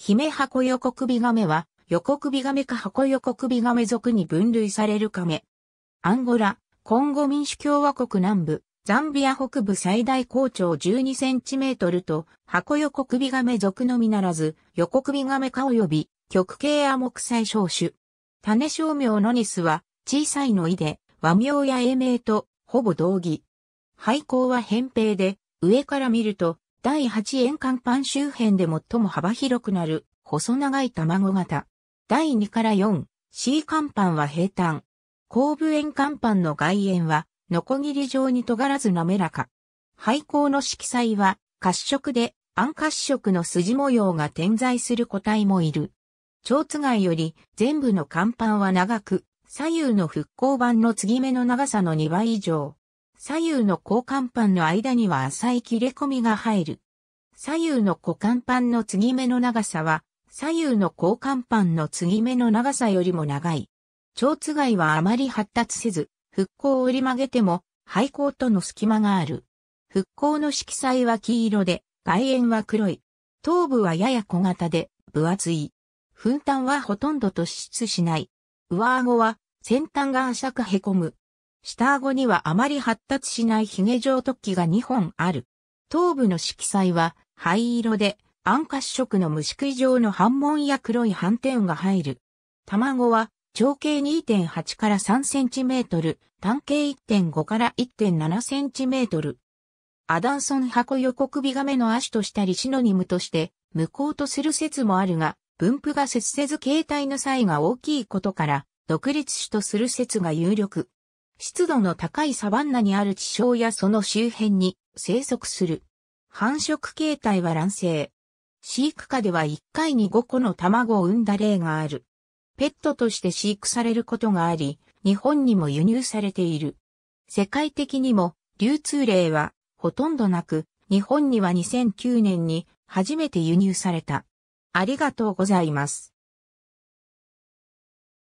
ヒメハコヨコクビガメは、ヨコクビガメかハココヨクビガメ属に分類されるカメ。アンゴラ、コンゴ民主共和国南部、ザンビア北部最大高潮12センチメートルと、ハココヨクビガメ属のみならず、ヨコクビガメか及び、極形亜木細小種。種小名のニスは、小さいのいで、和名や英名と、ほぼ同義。廃校は扁平で、上から見ると、第8円間パン周辺で最も幅広くなる、細長い卵型。第2から 4C パ板は平坦。後部円パ板の外縁は、ノコギリ状に尖らず滑らか。廃校の色彩は、褐色で、暗褐色の筋模様が点在する個体もいる。蝶津貝より全部の乾板は長く、左右の復興板の継ぎ目の長さの2倍以上。左右の交換板の間には浅い切れ込みが入る。左右の股間板の継ぎ目の長さは、左右の交換板の継ぎ目の長さよりも長い。蝶つがいはあまり発達せず、復興を折り曲げても、廃校との隙間がある。復興の色彩は黄色で、外縁は黒い。頭部はやや小型で、分厚い。粉端はほとんど突出しない。上顎は、先端が浅く凹む。下顎にはあまり発達しない髭状突起が2本ある。頭部の色彩は灰色で、暗褐色の虫食い状の斑紋や黒い斑点が入る。卵は長径2.8から3センチメートル、単径1.5から1.7センチメートル。アダンソン箱横首亀の足としたりシノニムとして無効とする説もあるが、分布が接せず形態の差異が大きいことから、独立種とする説が有力。湿度の高いサバンナにある地小やその周辺に生息する。繁殖形態は卵生。飼育下では1回に5個の卵を産んだ例がある。ペットとして飼育されることがあり、日本にも輸入されている。世界的にも流通例はほとんどなく、日本には2009年に初めて輸入された。ありがとうございます。